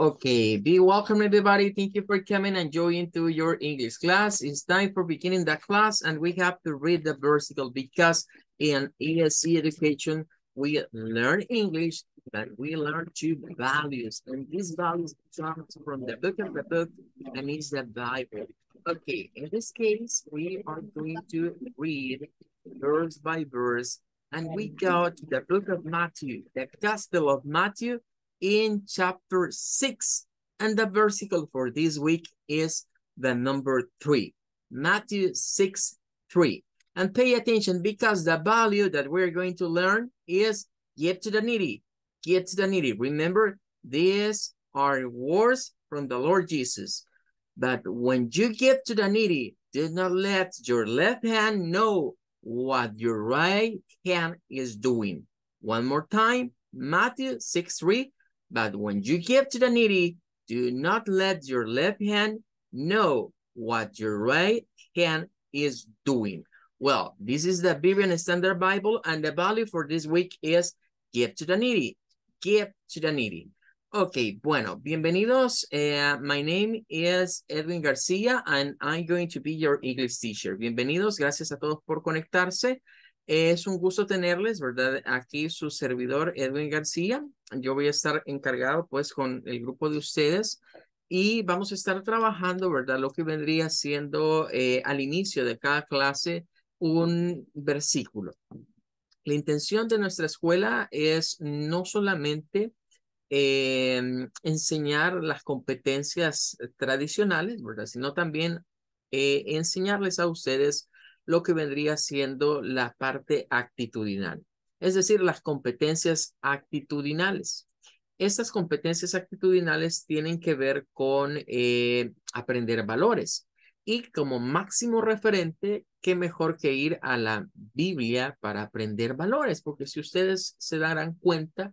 Okay, be welcome everybody. Thank you for coming and joining to your English class. It's time for beginning the class and we have to read the versicle because in ESC education, we learn English, but we learn two values. And these values come from the book of the book and it's the Bible. Okay, in this case, we are going to read verse by verse and we go to the book of Matthew, the Gospel of Matthew, in chapter 6. And the versicle for this week is the number 3, Matthew 6, 3. And pay attention because the value that we're going to learn is get to the needy, get to the needy. Remember, these are words from the Lord Jesus. But when you get to the needy, do not let your left hand know what your right hand is doing. One more time, Matthew 6 3. But when you give to the needy, do not let your left hand know what your right hand is doing. Well, this is the Biblian Standard Bible, and the value for this week is give to the needy. Give to the needy. Okay, bueno, bienvenidos. Uh, my name is Edwin García, and I'm going to be your English teacher. Bienvenidos, gracias a todos por conectarse. Es un gusto tenerles, ¿verdad? Aquí su servidor Edwin García, yo voy a estar encargado pues con el grupo de ustedes y vamos a estar trabajando, ¿verdad? Lo que vendría siendo eh, al inicio de cada clase un versículo. La intención de nuestra escuela es no solamente em, enseñar las competencias tradicionales, ¿verdad? Sino también eh, enseñarles a ustedes lo que vendría siendo la parte actitudinal es decir, las competencias actitudinales. Estas competencias actitudinales tienen que ver con eh, aprender valores. Y como máximo referente, qué mejor que ir a la Biblia para aprender valores, porque si ustedes se darán cuenta,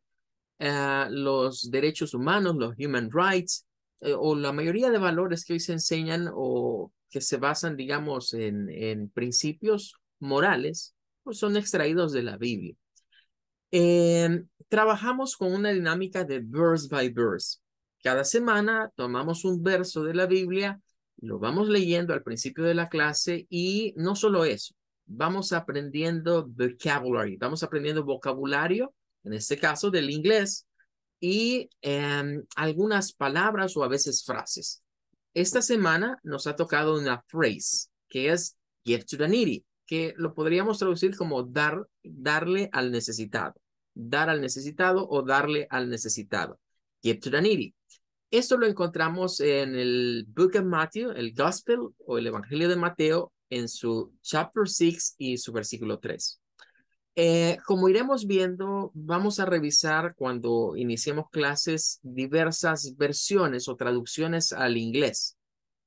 ah, los derechos humanos, los human rights, eh, o la mayoría de valores que hoy se enseñan o que se basan, digamos, en, en principios morales, pues son extraídos de la Biblia. Eh, trabajamos con una dinámica de verse by verse. Cada semana tomamos un verso de la Biblia, lo vamos leyendo al principio de la clase y no solo eso, vamos aprendiendo vocabulary, vamos aprendiendo vocabulario, en este caso del inglés, y em, algunas palabras o a veces frases. Esta semana nos ha tocado una phrase que es give to que lo podríamos traducir como dar, darle al necesitado dar al necesitado o darle al necesitado. Give to Esto lo encontramos en el Book of Matthew, el Gospel o el Evangelio de Mateo, en su chapter 6 y su versículo 3. Eh, como iremos viendo, vamos a revisar cuando iniciemos clases diversas versiones o traducciones al inglés.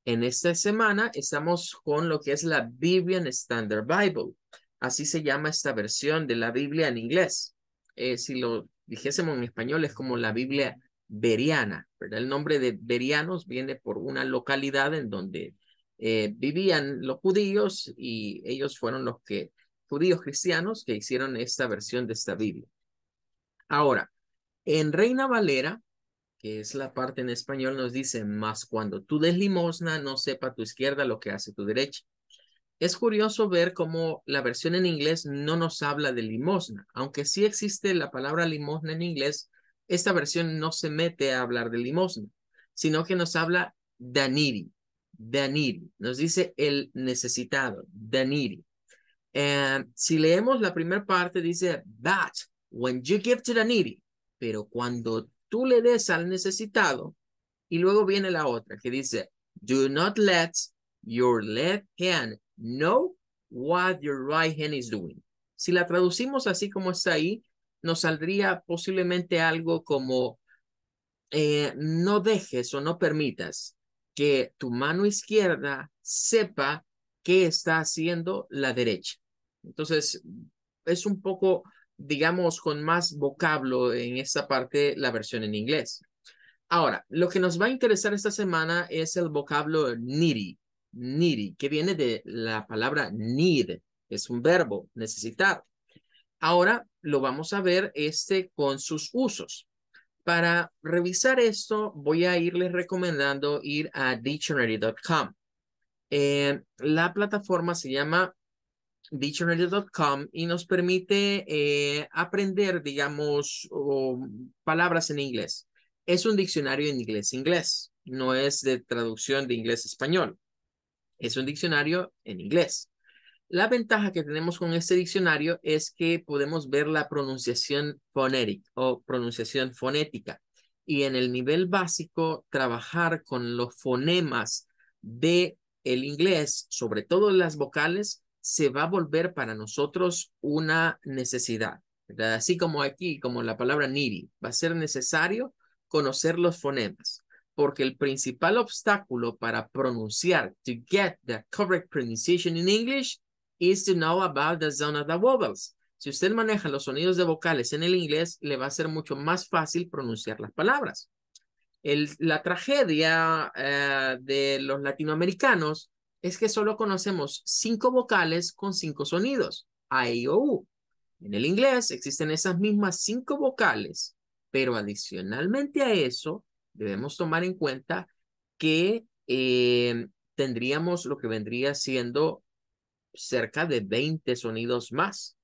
En esta semana estamos con lo que es la Biblian Standard Bible. Así se llama esta versión de la Biblia en inglés. Eh, si lo dijésemos en español, es como la Biblia beriana, ¿verdad? El nombre de berianos viene por una localidad en donde eh, vivían los judíos y ellos fueron los que, judíos cristianos, que hicieron esta versión de esta Biblia. Ahora, en Reina Valera, que es la parte en español, nos dice, más cuando tú des limosna, no sepa tu izquierda lo que hace tu derecha, es curioso ver cómo la versión en inglés no nos habla de limosna. Aunque sí existe la palabra limosna en inglés, esta versión no se mete a hablar de limosna, sino que nos habla daniri, daniri. Nos dice el necesitado, daniri. Eh, si leemos la primera parte, dice, but when you give to needy, pero cuando tú le des al necesitado, y luego viene la otra que dice, do not let your left hand know what your right hand is doing. Si la traducimos así como está ahí, nos saldría posiblemente algo como eh, no dejes o no permitas que tu mano izquierda sepa qué está haciendo la derecha. Entonces, es un poco, digamos, con más vocablo en esta parte la versión en inglés. Ahora, lo que nos va a interesar esta semana es el vocablo needy needy, que viene de la palabra need, es un verbo, necesitar. Ahora lo vamos a ver este con sus usos. Para revisar esto, voy a irles recomendando ir a dictionary.com. Eh, la plataforma se llama dictionary.com y nos permite eh, aprender, digamos, palabras en inglés. Es un diccionario en inglés-inglés, no es de traducción de inglés-español es un diccionario en inglés. La ventaja que tenemos con este diccionario es que podemos ver la pronunciación fonética o pronunciación fonética y en el nivel básico trabajar con los fonemas de el inglés, sobre todo las vocales, se va a volver para nosotros una necesidad. Así como aquí, como la palabra needy, va a ser necesario conocer los fonemas porque el principal obstáculo para pronunciar, to get the correct pronunciation in English, is to know about the zone of the vowels. Si usted maneja los sonidos de vocales en el inglés, le va a ser mucho más fácil pronunciar las palabras. la tragedia eh, de los latinoamericanos es que solo conocemos cinco vocales con cinco sonidos, A, I, e O, U. En el inglés existen esas mismas cinco vocales, pero adicionalmente a eso debemos tomar en cuenta que eh, tendríamos lo que vendría siendo cerca de 20 sonidos más.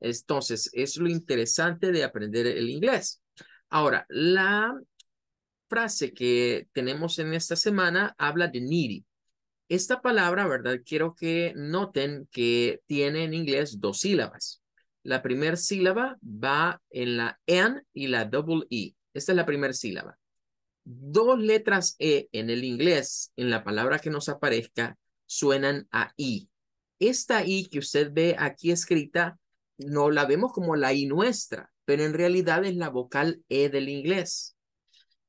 Entonces, es lo interesante de aprender el inglés. Ahora, la frase que tenemos en esta semana habla de needy. Esta palabra, ¿verdad? Quiero que noten que tiene en inglés dos sílabas. La primera sílaba va en la N y la double E. Esta es la primera sílaba dos letras E en el inglés, en la palabra que nos aparezca, suenan a I. Esta I que usted ve aquí escrita, no la vemos como la I nuestra, pero en realidad es la vocal E del inglés.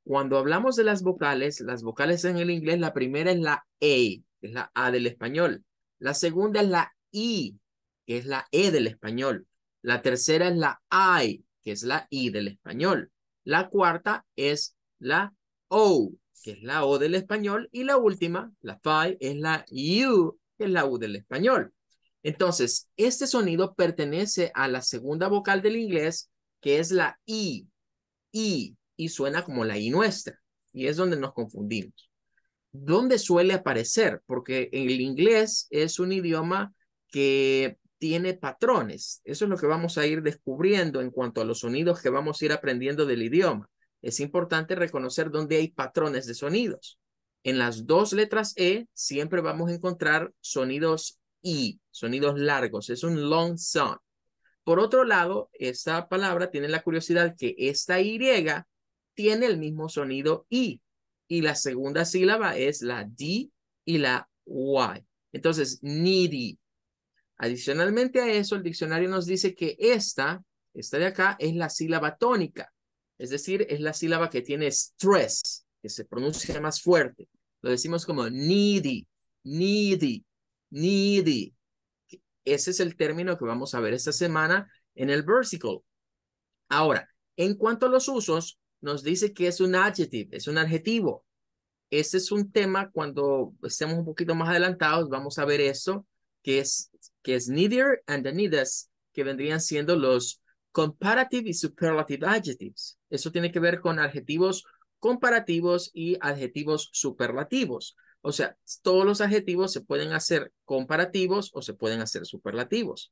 Cuando hablamos de las vocales, las vocales en el inglés, la primera es la E, que es la A del español. La segunda es la I, que es la E del español. La tercera es la I, que es la I del español. La cuarta es la o, que es la O del español, y la última, la FI, es la U, que es la U del español. Entonces, este sonido pertenece a la segunda vocal del inglés, que es la I, I, y suena como la I nuestra, y es donde nos confundimos. ¿Dónde suele aparecer? Porque el inglés es un idioma que tiene patrones. Eso es lo que vamos a ir descubriendo en cuanto a los sonidos que vamos a ir aprendiendo del idioma es importante reconocer dónde hay patrones de sonidos. En las dos letras E siempre vamos a encontrar sonidos I, sonidos largos. Es un long sound. Por otro lado, esta palabra tiene la curiosidad que esta Y tiene el mismo sonido I y la segunda sílaba es la D y la Y. Entonces, needy. Adicionalmente a eso, el diccionario nos dice que esta, esta de acá, es la sílaba tónica. Es decir, es la sílaba que tiene stress, que se pronuncia más fuerte. Lo decimos como needy, needy, needy. Ese es el término que vamos a ver esta semana en el versículo. Ahora, en cuanto a los usos, nos dice que es un adjective, es un adjetivo. Ese es un tema cuando estemos un poquito más adelantados, vamos a ver eso, que es, que es and the que vendrían siendo los comparative y superlative adjectives. Eso tiene que ver con adjetivos comparativos y adjetivos superlativos. O sea, todos los adjetivos se pueden hacer comparativos o se pueden hacer superlativos.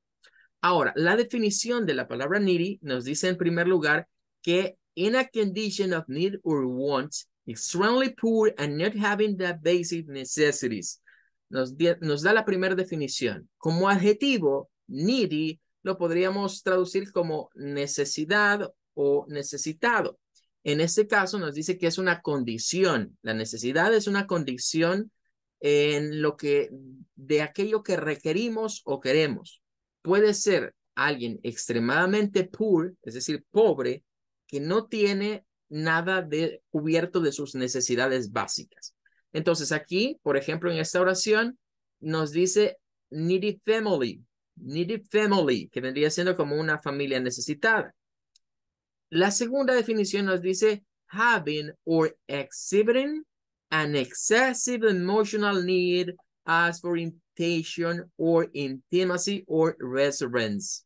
Ahora, la definición de la palabra needy nos dice en primer lugar que in a condition of need or want, extremely poor and not having the basic necessities. Nos, nos da la primera definición. Como adjetivo, needy lo podríamos traducir como necesidad o necesitado. En este caso nos dice que es una condición. La necesidad es una condición en lo que de aquello que requerimos o queremos. Puede ser alguien extremadamente poor, es decir, pobre, que no tiene nada de cubierto de sus necesidades básicas. Entonces aquí, por ejemplo, en esta oración nos dice needy family, needed family, que vendría siendo como una familia necesitada. La segunda definición nos dice having or exhibiting an excessive emotional need as for invitation or intimacy or residence.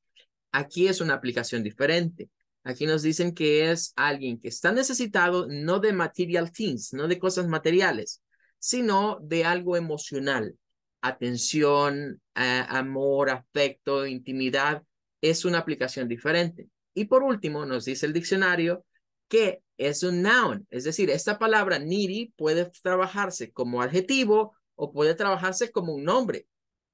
Aquí es una aplicación diferente. Aquí nos dicen que es alguien que está necesitado no de material things, no de cosas materiales, sino de algo emocional, atención, eh, amor, afecto, intimidad, es una aplicación diferente. Y por último, nos dice el diccionario que es un noun, es decir, esta palabra niri puede trabajarse como adjetivo o puede trabajarse como un nombre.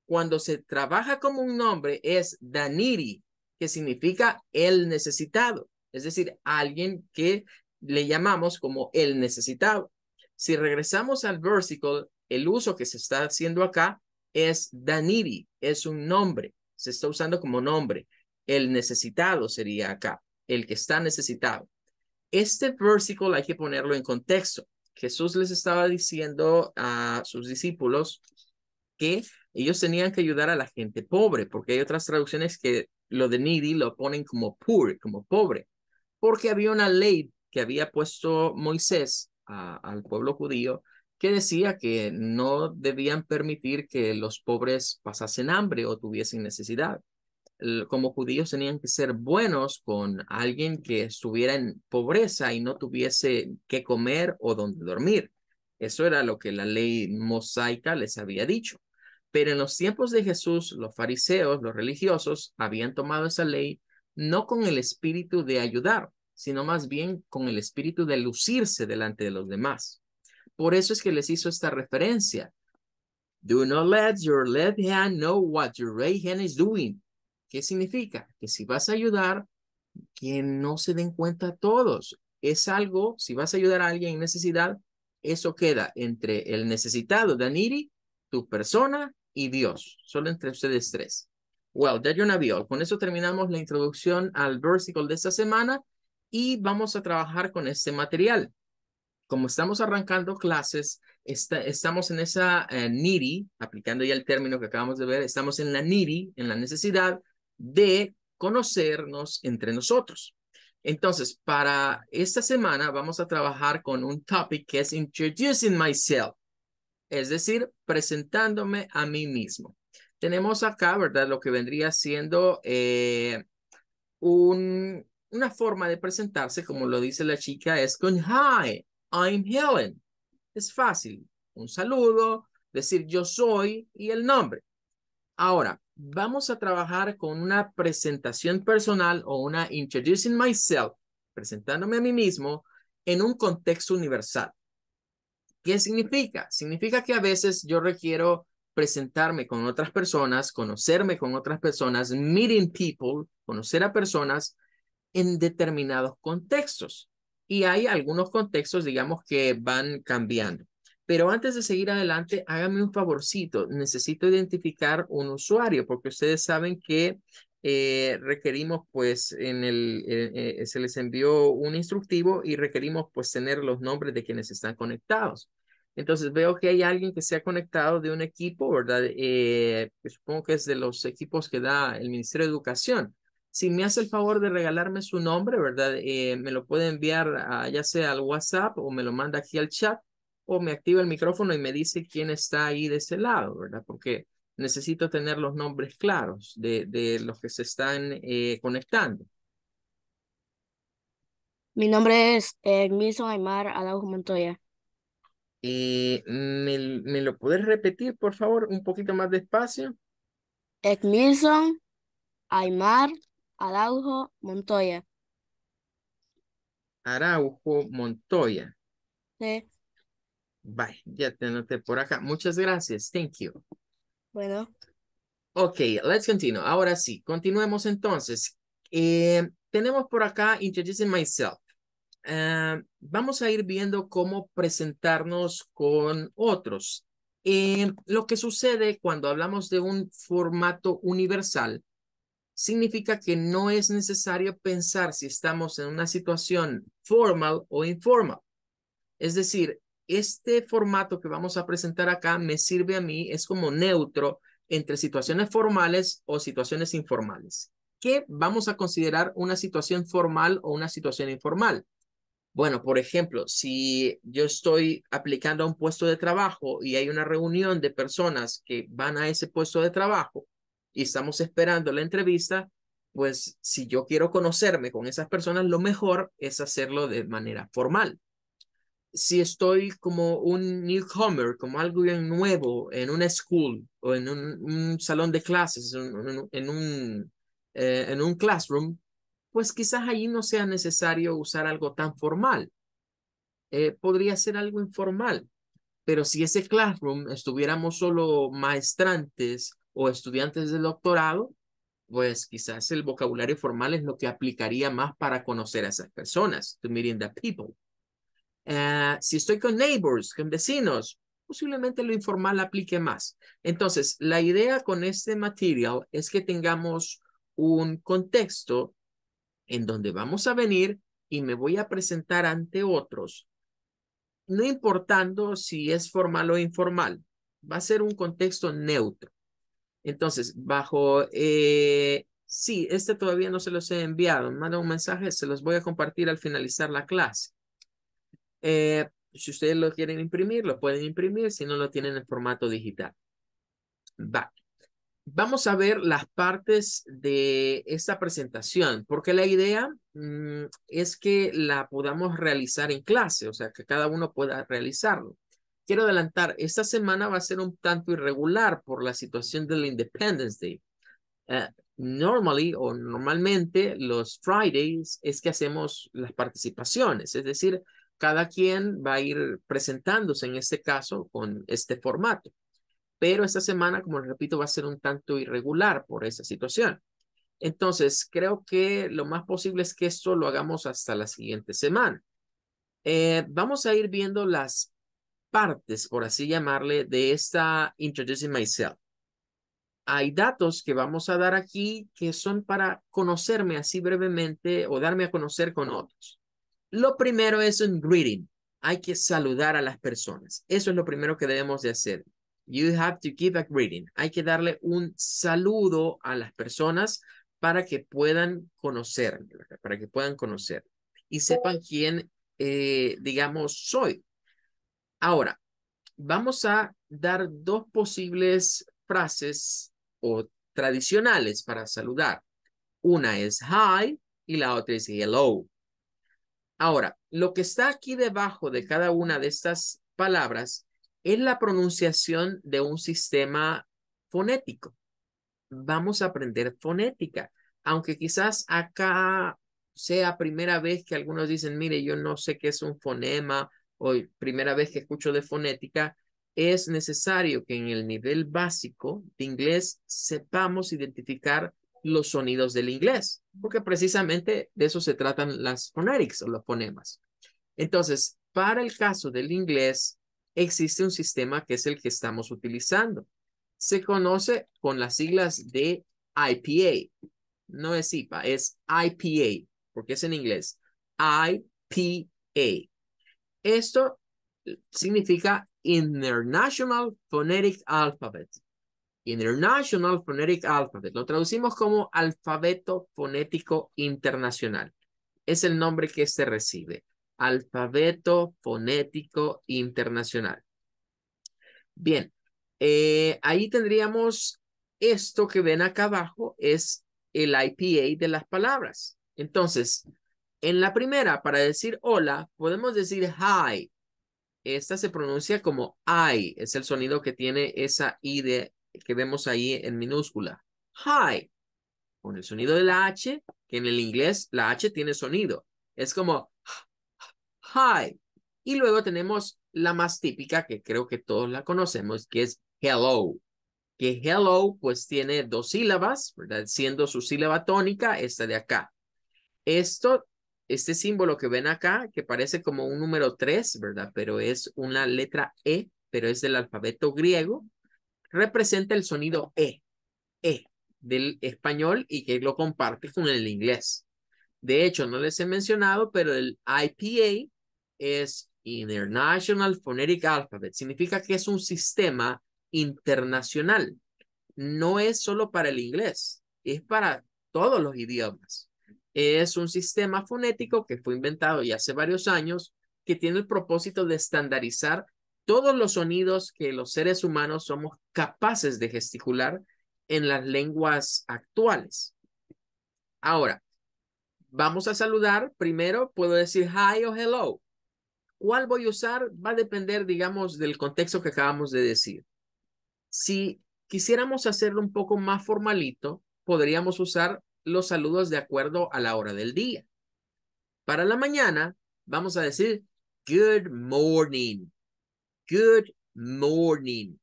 Cuando se trabaja como un nombre es daniri, que significa el necesitado, es decir, alguien que le llamamos como el necesitado. Si regresamos al versículo, el uso que se está haciendo acá es Daniri, es un nombre, se está usando como nombre. El necesitado sería acá, el que está necesitado. Este versículo hay que ponerlo en contexto. Jesús les estaba diciendo a sus discípulos que ellos tenían que ayudar a la gente pobre, porque hay otras traducciones que lo de needy lo ponen como poor, como pobre, porque había una ley que había puesto Moisés al pueblo judío que decía que no debían permitir que los pobres pasasen hambre o tuviesen necesidad. Como judíos tenían que ser buenos con alguien que estuviera en pobreza y no tuviese que comer o donde dormir. Eso era lo que la ley mosaica les había dicho. Pero en los tiempos de Jesús, los fariseos, los religiosos, habían tomado esa ley no con el espíritu de ayudar, sino más bien con el espíritu de lucirse delante de los demás. Por eso es que les hizo esta referencia. Do not let your left hand know what your right hand is doing. ¿Qué significa? Que si vas a ayudar, que no se den cuenta todos. Es algo, si vas a ayudar a alguien en necesidad, eso queda entre el necesitado, Daniri, tu persona y Dios. Solo entre ustedes tres. Well, that's your Con eso terminamos la introducción al versículo de esta semana y vamos a trabajar con este material como estamos arrancando clases, está, estamos en esa needy, eh, niri, aplicando ya el término que acabamos de ver, estamos en la niri, en la necesidad de conocernos entre nosotros. Entonces, para esta semana vamos a trabajar con un topic que es Introducing Myself, es decir, presentándome a mí mismo. Tenemos acá, ¿verdad? Lo que vendría siendo eh, un, una forma de presentarse, como lo dice la chica, es con hi. I'm Helen. Es fácil. Un saludo, decir yo soy y el nombre. Ahora, vamos a trabajar con una presentación personal o una introducing myself, presentándome a mí mismo en un contexto universal. ¿Qué significa? Significa que a veces yo requiero presentarme con otras personas, conocerme con otras personas, meeting people, conocer a personas en determinados contextos y hay algunos contextos, digamos, que van cambiando. Pero antes de seguir adelante, hágame un favorcito. Necesito identificar un usuario porque ustedes saben que eh, requerimos, pues, en el, eh, eh, se les envió un instructivo y requerimos, pues, tener los nombres de quienes están conectados. Entonces veo que hay alguien que se ha conectado de un equipo, ¿verdad? Pues, supongo que es de los equipos que da el Ministerio de Educación. Si me hace el favor de regalarme su nombre, ¿verdad? Eh, me lo puede enviar ya sea al WhatsApp o me lo manda aquí al chat o me activa el micrófono y me dice quién está ahí de ese lado, ¿verdad? Porque necesito tener los nombres claros de, los que se están eh, conectando. Mi nombre es Edmilson eh, Aymar Araujo Montoya. ¿me, ¿me, lo puedes repetir, por favor, un poquito más despacio? Edmilson Aymar Araujo Montoya. Araujo Montoya. Sí. Bye, ya te por acá. Muchas gracias. Thank you. Bueno. Ok, let's continue. Ahora sí, continuemos entonces. Eh, tenemos por acá Introducing Myself. Eh, vamos a ir viendo cómo presentarnos con otros. Eh, lo que sucede cuando hablamos de un formato universal significa que no es necesario pensar si estamos en una situación formal o informal. Es decir, este formato que vamos a presentar acá me sirve a mí, es como neutro entre situaciones formales o situaciones informales. ¿Qué vamos a considerar una situación formal o una situación informal? Bueno, por ejemplo, si yo estoy aplicando a un puesto de trabajo y hay una reunión de personas que van a ese puesto de trabajo, y estamos esperando la entrevista, pues si yo quiero conocerme con esas personas, lo mejor es hacerlo de manera formal. Si estoy como un newcomer, como algo bien nuevo en una school o en un, salón de clases, en, un, eh, en un classroom, pues quizás allí no sea necesario usar algo tan formal. Eh, podría ser algo informal, pero si ese classroom estuviéramos solo maestrantes o estudiantes de doctorado, pues quizás el vocabulario formal es lo que aplicaría más para conocer a esas personas, to meeting the people. Eh, si estoy con neighbors, con vecinos, posiblemente lo informal aplique más. Entonces, la idea con este material es que tengamos un contexto en donde vamos a venir y me voy a presentar ante otros, no importando si es formal o informal, va a ser un contexto neutro. Entonces, bajo, eh, sí, este todavía no se los he enviado. Manda un mensaje, se los voy a compartir al finalizar la clase. Eh, si ustedes lo quieren imprimir, lo pueden imprimir, si no lo tienen en formato digital. Va. Vamos a ver las partes de esta presentación, porque la idea mm, es que la podamos realizar en clase, o sea, que cada uno pueda realizarlo. Quiero adelantar, esta semana va a ser un tanto irregular por la situación del Independence Day. Eh, normally o normalmente los Fridays es que hacemos las participaciones, es decir, cada quien va a ir presentándose en este caso con este formato. Pero esta semana, como les repito, va a ser un tanto irregular por esa situación. Entonces, creo que lo más posible es que esto lo hagamos hasta la siguiente semana. Eh, vamos a ir viendo las partes, por así llamarle, de esta Introducing Myself. Hay datos que vamos a dar aquí que son para conocerme así brevemente o darme a conocer con otros. Lo primero es un greeting. Hay que saludar a las personas. Eso es lo primero que debemos de hacer. You have to give a greeting. Hay que darle un saludo a las personas para que puedan conocerme, para que puedan conocer y sepan quién, eh, digamos, soy. Ahora, vamos a dar dos posibles frases o tradicionales para saludar. Una es hi y la otra es hello. Ahora, lo que está aquí debajo de cada una de estas palabras es la pronunciación de un sistema fonético. Vamos a aprender fonética, aunque quizás acá sea primera vez que algunos dicen, mire, yo no sé qué es un fonema hoy primera vez que escucho de fonética, es necesario que en el nivel básico de inglés sepamos identificar los sonidos del inglés, porque precisamente de eso se tratan las phonetics o los fonemas. Entonces, para el caso del inglés, existe un sistema que es el que estamos utilizando. Se conoce con las siglas de IPA. No es IPA, es IPA, porque es en inglés. IPA. Esto significa International Phonetic Alphabet. International Phonetic Alphabet. Lo traducimos como alfabeto fonético internacional. Es el nombre que se recibe. Alfabeto fonético internacional. Bien, eh, ahí tendríamos esto que ven acá abajo, es el IPA de las palabras. Entonces, en la primera, para decir hola, podemos decir hi. Esta se pronuncia como I, es el sonido que tiene esa I de, que vemos ahí en minúscula. Hi, con el sonido de la H, que en el inglés la H tiene sonido. Es como hi. Y luego tenemos la más típica, que creo que todos la conocemos, que es hello. Que hello, pues tiene dos sílabas, ¿verdad? Siendo su sílaba tónica esta de acá. Esto este símbolo que ven acá, que parece como un número 3, ¿verdad? Pero es una letra E, pero es del alfabeto griego, representa el sonido E, E del español y que lo comparte con el inglés. De hecho, no les he mencionado, pero el IPA es International Phonetic Alphabet. Significa que es un sistema internacional. No es solo para el inglés, es para todos los idiomas es un sistema fonético que fue inventado ya hace varios años que tiene el propósito de estandarizar todos los sonidos que los seres humanos somos capaces de gesticular en las lenguas actuales. Ahora, vamos a saludar. Primero puedo decir hi o hello. ¿Cuál voy a usar? Va a depender, digamos, del contexto que acabamos de decir. Si quisiéramos hacerlo un poco más formalito, podríamos usar los saludos de acuerdo a la hora del día. Para la mañana vamos a decir good morning. Good morning.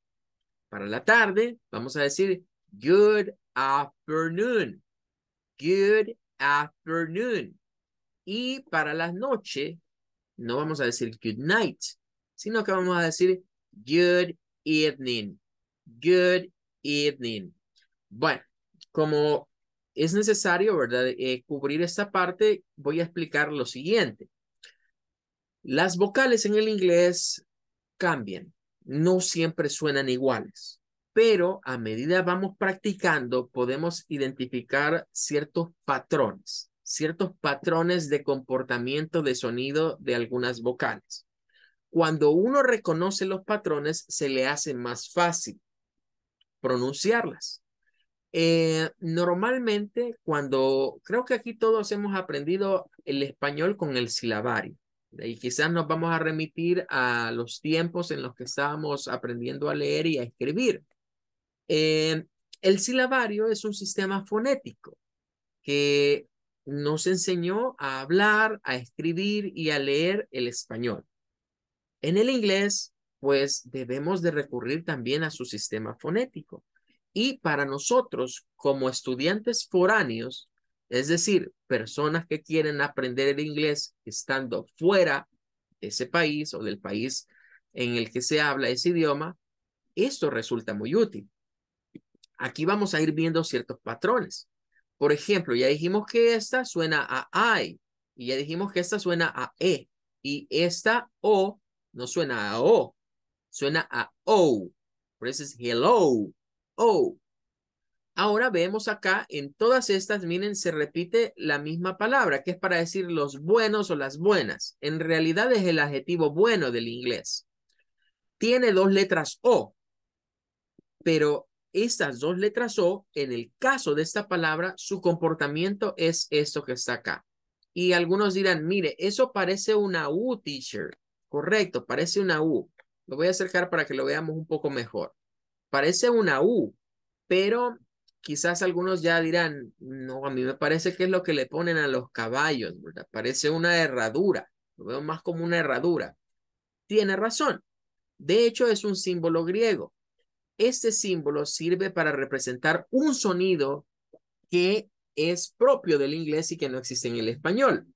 Para la tarde vamos a decir good afternoon. Good afternoon. Y para la noche no vamos a decir good night, sino que vamos a decir good evening. Good evening. Bueno, como es necesario, ¿verdad?, eh, cubrir esta parte, voy a explicar lo siguiente. Las vocales en el inglés cambian, no siempre suenan iguales, pero a medida vamos practicando podemos identificar ciertos patrones, ciertos patrones de comportamiento de sonido de algunas vocales. Cuando uno reconoce los patrones, se le hace más fácil pronunciarlas. Eh, normalmente cuando, creo que aquí todos hemos aprendido el español con el silabario y quizás nos vamos a remitir a los tiempos en los que estábamos aprendiendo a leer y a escribir. Eh, el silabario es un sistema fonético que nos enseñó a hablar, a escribir y a leer el español. En el inglés, pues debemos de recurrir también a su sistema fonético. Y para nosotros, como estudiantes foráneos, es decir, personas que quieren aprender el inglés estando fuera de ese país o del país en el que se habla ese idioma, esto resulta muy útil. Aquí vamos a ir viendo ciertos patrones. Por ejemplo, ya dijimos que esta suena a I y ya dijimos que esta suena a E y esta O no suena a O, suena a O. Por eso es hello, o. Oh, ahora vemos acá, en todas estas, miren, se repite la misma palabra, que es para decir los buenos o las buenas. En realidad es el adjetivo bueno del inglés. Tiene dos letras O, pero estas dos letras O, en el caso de esta palabra, su comportamiento es esto que está acá. Y algunos dirán, mire, eso parece una U, teacher. Correcto, parece una U. Lo voy a acercar para que lo veamos un poco mejor parece una U, pero quizás algunos ya dirán, no, a mí me parece que es lo que le ponen a los caballos, ¿verdad? Parece una herradura, lo veo más como una herradura. Tiene razón. De hecho, es un símbolo griego. Este símbolo sirve para representar un sonido que es propio del inglés y que no existe en el español.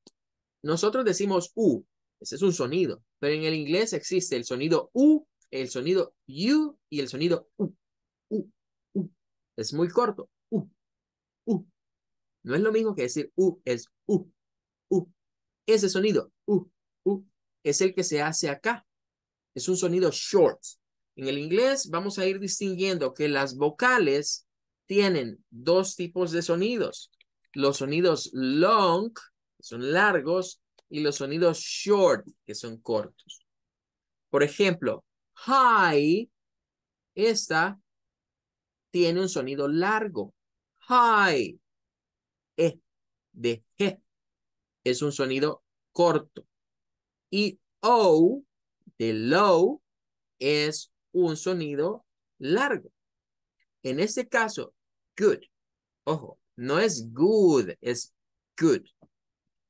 Nosotros decimos U, ese es un sonido, pero en el inglés existe el sonido U el sonido U y el sonido U. U, U. Es muy corto. U, U. No es lo mismo que decir U, es U, U. Ese sonido, U, U, es el que se hace acá. Es un sonido short. En el inglés vamos a ir distinguiendo que las vocales tienen dos tipos de sonidos. Los sonidos long, que son largos, y los sonidos short, que son cortos. Por ejemplo, high, esta tiene un sonido largo. High. E de G es un sonido corto. Y O de low es un sonido largo. En este caso, good. Ojo, no es good, es good.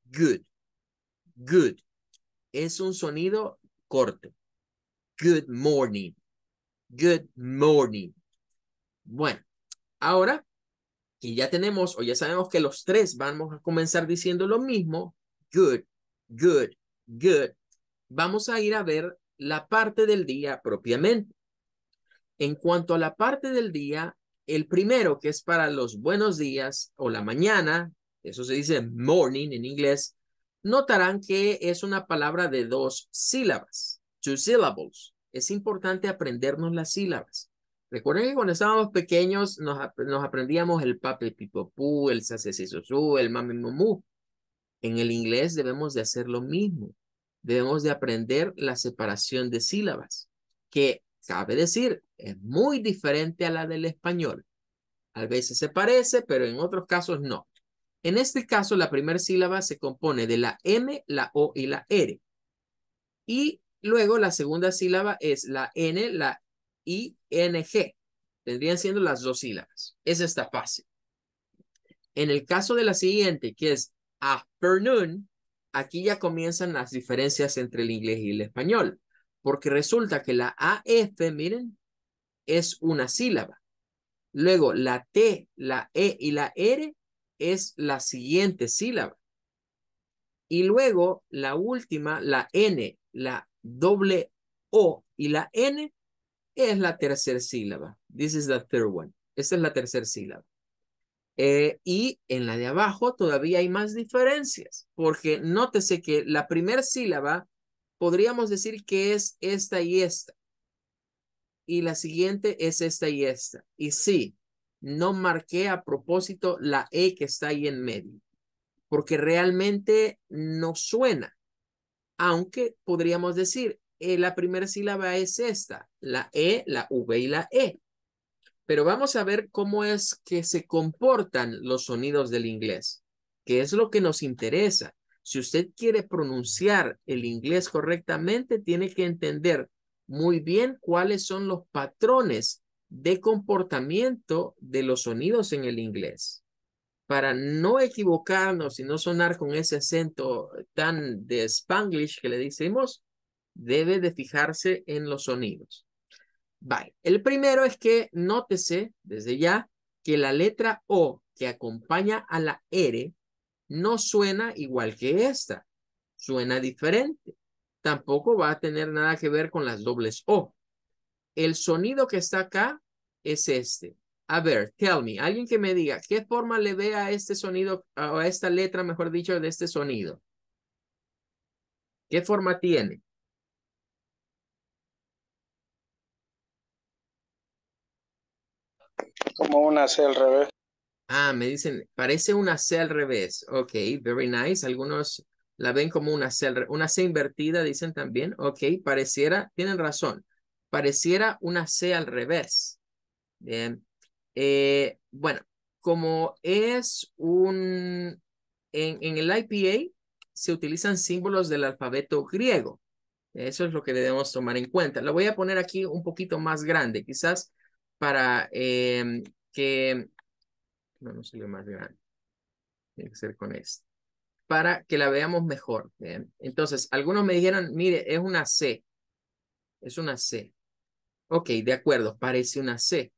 Good. Good. Es un sonido corto. Good morning. Good morning. Bueno, ahora que ya tenemos o ya sabemos que los tres vamos a comenzar diciendo lo mismo, good, good, good, vamos a ir a ver la parte del día propiamente. En cuanto a la parte del día, el primero que es para los buenos días o la mañana, eso se dice morning en inglés, notarán que es una palabra de dos sílabas. Es importante aprendernos las sílabas. Recuerden que cuando estábamos pequeños nos, aprendíamos el pape pipopú, el sasesisosú, el mumu En el inglés debemos de hacer lo mismo. Debemos de aprender la separación de sílabas, que cabe decir, es muy diferente a la del español. A veces se parece, pero en otros casos no. En este caso, la primera sílaba se compone de la M, la O y la R. Y Luego, la segunda sílaba es la N, la ING. Tendrían siendo las dos sílabas. Es esta fácil. En el caso de la siguiente, que es afternoon, aquí ya comienzan las diferencias entre el inglés y el español. Porque resulta que la AF, miren, es una sílaba. Luego, la T, la E y la R es la siguiente sílaba. Y luego, la última, la N, la doble O y la N es la tercera sílaba. This is the third one. Esta es la tercera sílaba. Eh, y en la de abajo todavía hay más diferencias, porque nótese que la primera sílaba podríamos decir que es esta y esta. Y la siguiente es esta y esta. Y sí, no marqué a propósito la E que está ahí en medio, porque realmente no suena aunque podríamos decir, eh, la primera sílaba es esta, la E, la V y la E. Pero vamos a ver cómo es que se comportan los sonidos del inglés, que es lo que nos interesa. Si usted quiere pronunciar el inglés correctamente, tiene que entender muy bien cuáles son los patrones de comportamiento de los sonidos en el inglés para no equivocarnos y no sonar con ese acento tan de spanglish que le decimos, debe de fijarse en los sonidos. Vale, el primero es que nótese desde ya que la letra O que acompaña a la R no suena igual que esta, suena diferente. Tampoco va a tener nada que ver con las dobles O. El sonido que está acá es este, a ver, tell me, alguien que me diga, ¿qué forma le ve a este sonido, o a esta letra, mejor dicho, de este sonido? ¿Qué forma tiene? Como una C al revés. Ah, me dicen, parece una C al revés. Ok, very nice. Algunos la ven como una C, una C invertida, dicen también. Ok, pareciera, tienen razón. Pareciera una C al revés. Bien. Eh, bueno, como es un, en, el IPA se utilizan símbolos del alfabeto griego. Eso es lo que debemos tomar en cuenta. Lo voy a poner aquí un poquito más grande, quizás para em, que... No, no salió más grande. Tiene que ser con esto, Para que la veamos mejor. Entonces, algunos me dijeron, mire, es una C. Es una C. Ok, de acuerdo, parece una C.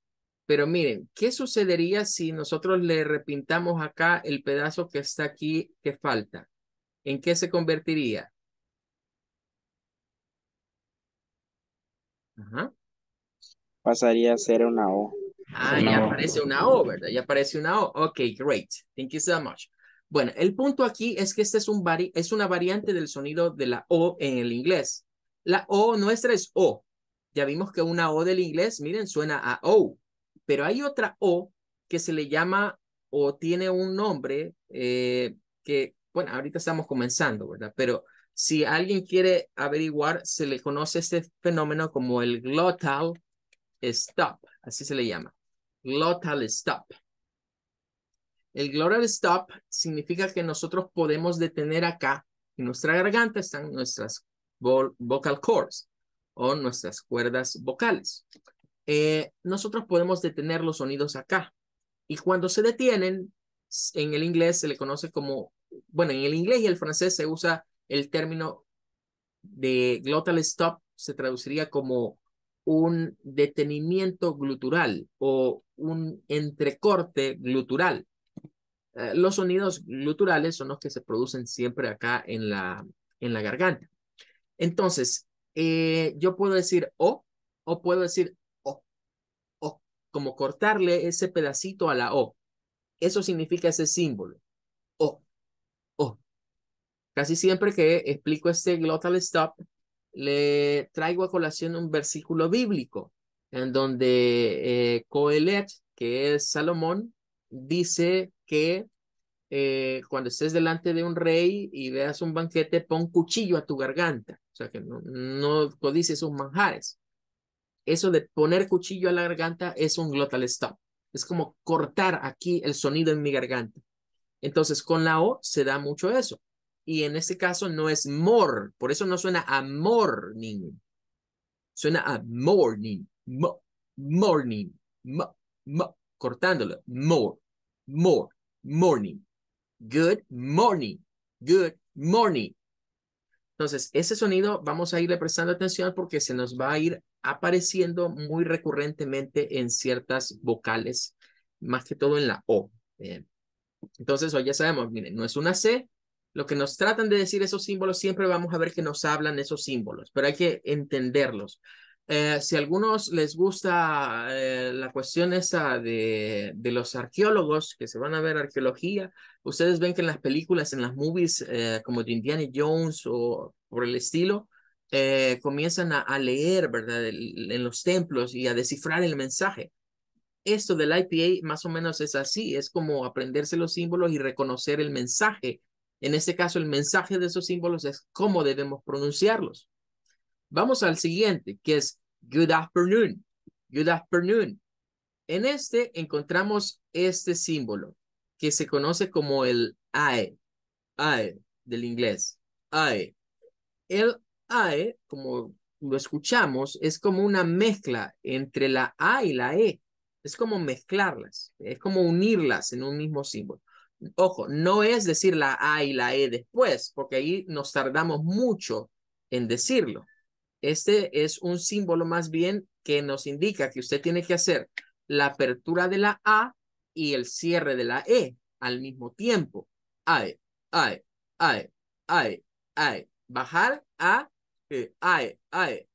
Pero miren, ¿qué sucedería si nosotros le repintamos acá el pedazo que está aquí que falta? ¿En qué se convertiría? Pasaría a ser una O. Ah, ya aparece una O, ¿verdad? Ya aparece una O. Ok, great. Thank you so much. Bueno, el punto aquí es que esta es una variante del sonido de la O en el inglés. La O nuestra es O. Ya vimos que una O del inglés, miren, suena a O. Pero hay otra O que se le llama o tiene un nombre eh, que, bueno, ahorita estamos comenzando, ¿verdad? Pero si alguien quiere averiguar, se le conoce este fenómeno como el glottal stop, así se le llama, glottal stop. El glottal stop significa que nosotros podemos detener acá, en nuestra garganta están nuestras vocal cords o nuestras cuerdas vocales. Eh, nosotros podemos detener los sonidos acá. Y cuando se detienen, en el inglés se le conoce como, bueno, en el inglés y el francés se usa el término de glottal stop, se traduciría como un detenimiento glutural o un entrecorte glutural. Eh, los sonidos gluturales son los que se producen siempre acá en la, en la garganta. Entonces, eh, yo puedo decir o, o puedo decir como cortarle ese pedacito a la O. Eso significa ese símbolo. O. O. Casi siempre que explico este glottal stop, le traigo a colación un versículo bíblico en donde eh, Coelet, que es Salomón, dice que eh, cuando estés delante de un rey y veas un banquete, pon cuchillo a tu garganta. O sea, que no, no codices sus manjares. Eso de poner cuchillo a la garganta es un glottal stop. Es como cortar aquí el sonido en mi garganta. Entonces, con la O se da mucho eso. Y en este caso no es more, por eso no suena a morning. Suena a morning, morning, cortándolo. More, more, morning. Good morning, good morning. Entonces, ese sonido vamos a irle prestando atención porque se nos va a ir apareciendo muy recurrentemente en ciertas vocales, más que todo en la O. Eh. entonces, ya sabemos, miren, no es una C, lo que nos tratan de decir esos símbolos, siempre vamos a ver que nos hablan esos símbolos, pero hay que entenderlos. Eh, si a algunos les gusta eh, la cuestión esa de, los arqueólogos que se van a ver arqueología, ustedes ven que en las películas, en las movies como de Indiana Jones o por el estilo, eh, comienzan a, leer, ¿verdad? en los templos y a descifrar el mensaje. Esto del IPA más o menos es así, es como aprenderse los símbolos y reconocer el mensaje. En este caso, el mensaje de esos símbolos es cómo debemos pronunciarlos. Vamos al siguiente, que es good afternoon. Good afternoon. En este encontramos este símbolo que se conoce como el I, I e, e del inglés, I. El AE, como lo escuchamos, es como una mezcla entre la A y la E. Es como mezclarlas, es como unirlas en un mismo símbolo. Ojo, no es decir la A y la E después, porque ahí nos tardamos mucho en decirlo. Este es un símbolo más bien que nos indica que usted tiene que hacer la apertura de la A y el cierre de la E al mismo tiempo. AE, AE, AE, AE, AE. Bajar a eh, ae, ae,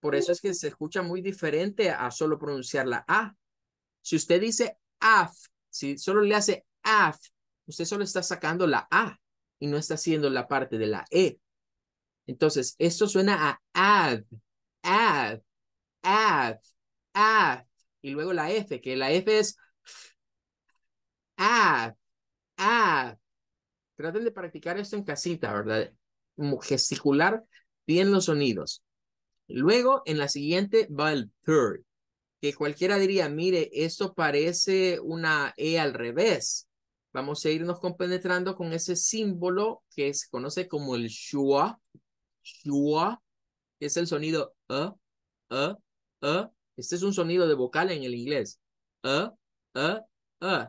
Por eso es que se escucha muy diferente a solo pronunciar la A. Si usted dice AF, si solo le hace AF, usted solo está sacando la A y no está haciendo la parte de la E. Entonces, esto suena a AD, AD, AD, AD. Y luego la F, que la F es AD, AD. Traten de practicar esto en casita, ¿verdad? gesticular bien los sonidos. Luego, en la siguiente va el third, que cualquiera diría, mire, esto parece una E al revés. Vamos a irnos compenetrando con ese símbolo que se conoce como el shua, shua, que es el sonido uh, uh, uh. Este es un sonido de vocal en el inglés. Uh, uh, uh.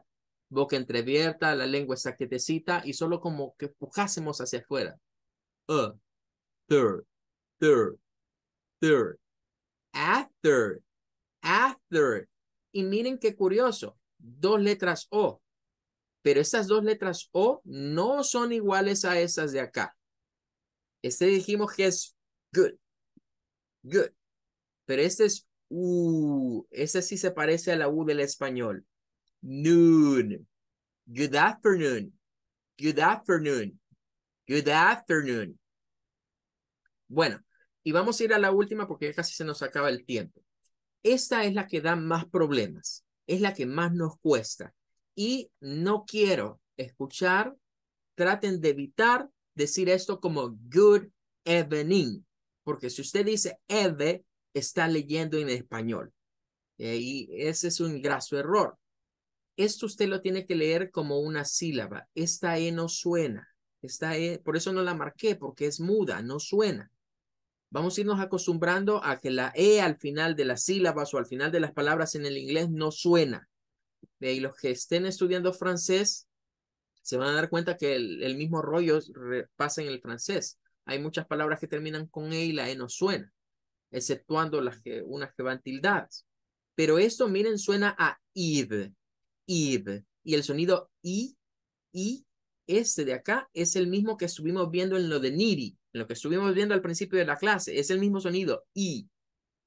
Boca entrevierta la lengua está y solo como que pujásemos hacia afuera a, third, third, third, after, after. Y miren qué curioso, dos letras O. Pero estas dos letras O no son iguales a esas de acá. Este dijimos que es good, good. Pero este es U. Este sí se parece a la U del español. Noon. Good afternoon. Good afternoon. Good afternoon. Bueno, y vamos a ir a la última porque ya casi se nos acaba el tiempo. Esta es la que da más problemas, es la que más nos cuesta. Y no quiero escuchar, traten de evitar decir esto como good evening, porque si usted dice eve, está leyendo en español. y ese es un graso error. Esto usted lo tiene que leer como una sílaba. Esta E no suena. Esta E, eh, por eso no la marqué, porque es muda, no suena. Vamos a irnos acostumbrando a que la E al final de las sílabas o al final de las palabras en el inglés no suena. Y los que estén estudiando francés se van a dar cuenta que el, mismo rollo pasa en el francés. Hay muchas palabras que terminan con E y la E no suena, exceptuando las que, unas que van tildadas. Pero esto, miren, suena a id, id. Y el sonido I, I este de acá es el mismo que estuvimos viendo en lo de niri, en lo que estuvimos viendo al principio de la clase. Es el mismo sonido, i,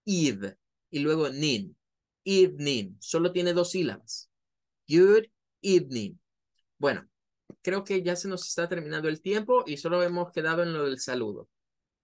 id, y luego nin, evening. Solo tiene dos sílabas. good evening. Bueno, creo que ya se nos está terminando el tiempo y solo hemos quedado en lo del saludo.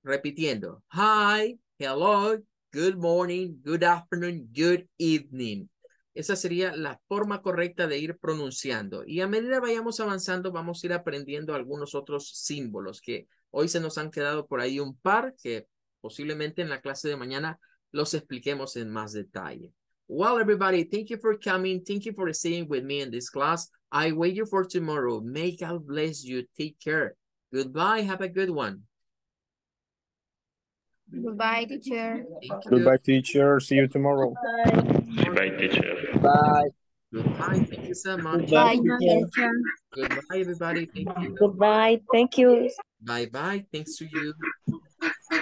Repitiendo, hi, hello, good morning, good afternoon, good evening. Esa sería la forma correcta de ir pronunciando. Y a medida vayamos avanzando, vamos a ir aprendiendo algunos otros símbolos que hoy se nos han quedado por ahí un par que posiblemente en la clase de mañana los expliquemos en más detalle. Well, everybody, thank you for coming. Thank you for staying with me in this class. I wait you for tomorrow. May God bless you. Take care. Goodbye. Have a good one. Goodbye, teacher. Goodbye, teacher. See you tomorrow. Bye, teacher. Bye. Goodbye. Thank you so much. Goodbye, teacher. Goodbye, everybody. Thank you. Goodbye. Thank you. Bye bye. Thanks to you.